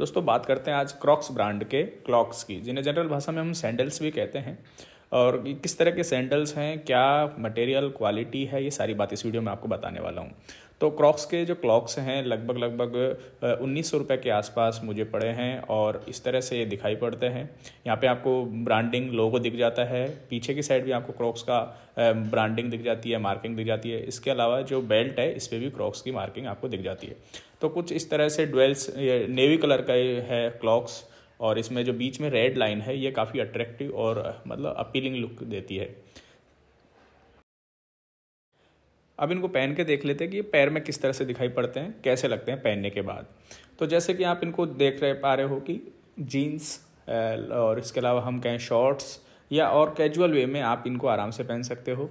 दोस्तों बात करते हैं आज क्रॉक्स ब्रांड के क्लॉक्स की जिन्हें जनरल भाषा में हम सैंडल्स भी कहते हैं और किस तरह के सैंडल्स हैं क्या मटेरियल क्वालिटी है ये सारी बात इस वीडियो में आपको बताने वाला हूँ तो क्रॉक्स के जो क्लॉक्स हैं लगभग लगभग उन्नीस सौ रुपये के आसपास मुझे पड़े हैं और इस तरह से ये दिखाई पड़ते हैं यहाँ पे आपको ब्रांडिंग लोगो दिख जाता है पीछे की साइड भी आपको क्रॉक्स का ब्रांडिंग दिख जाती है मार्किंग दिख जाती है इसके अलावा जो बेल्ट है इस पर भी क्रॉक्स की मार्किंग आपको दिख जाती है तो कुछ इस तरह से ड्वेल्स नेवी कलर का है क्लॉक्स और इसमें जो बीच में रेड लाइन है ये काफ़ी अट्रैक्टिव और मतलब अपीलिंग लुक देती है अब इनको पहन के देख लेते हैं कि ये पैर में किस तरह से दिखाई पड़ते हैं कैसे लगते हैं पहनने के बाद तो जैसे कि आप इनको देख रहे पा रहे हो कि जीन्स और इसके अलावा हम कहें शॉर्ट्स या और कैजुअल वे में आप इनको आराम से पहन सकते हो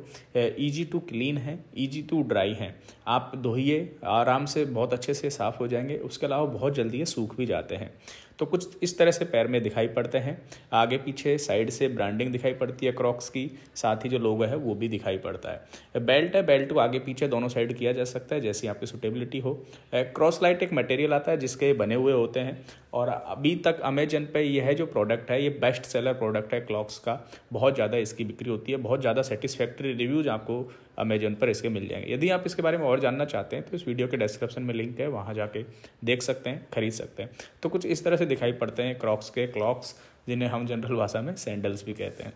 ईजी टू क्लीन है ईजी टू ड्राई हैं आप धोइए आराम से बहुत अच्छे से साफ़ हो जाएंगे उसके अलावा बहुत जल्दी ये सूख भी जाते हैं तो कुछ इस तरह से पैर में दिखाई पड़ते हैं आगे पीछे साइड से ब्रांडिंग दिखाई पड़ती है क्रॉक्स की साथ ही जो लोगो है वो भी दिखाई पड़ता है बेल्ट है बेल्ट को आगे पीछे दोनों साइड किया जा सकता है जैसी आपकी सुटेबिलिटी हो क्रॉस लाइट एक मटेरियल आता है जिसके बने हुए होते हैं और अभी तक अमेजन पे यह जो प्रोडक्ट है ये बेस्ट सेलर प्रोडक्ट है क्लॉक्स का बहुत ज़्यादा इसकी बिक्री होती है बहुत ज़्यादा सेटिस्फैक्ट्री रिव्यूज़ आपको अमेजन पर इसके मिल जाएंगे यदि आप इसके बारे में और जानना चाहते हैं तो इस वीडियो के डिस्क्रिप्शन में लिंक है वहाँ जाके देख सकते हैं खरीद सकते हैं तो कुछ इस तरह से से दिखाई पड़ते हैं क्रॉक्स के क्लॉक्स जिन्हें हम जनरल भाषा में सैंडल्स भी कहते हैं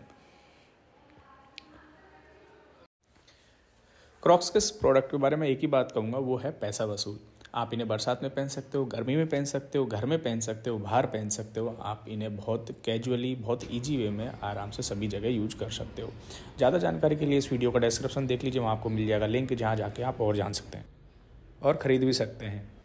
क्रॉक्स के प्रोडक्ट के बारे में एक ही बात कहूँगा वो है पैसा वसूल आप इन्हें बरसात में पहन सकते हो गर्मी में पहन सकते हो घर में पहन सकते हो बाहर पहन सकते हो आप इन्हें बहुत कैजुअली बहुत इजी वे में आराम से सभी जगह यूज कर सकते हो ज़्यादा जानकारी के लिए इस वीडियो का डिस्क्रिप्शन देख लीजिए वहाँ आपको मिल जाएगा लिंक जहाँ जाके आप और जान सकते हैं और ख़रीद भी सकते हैं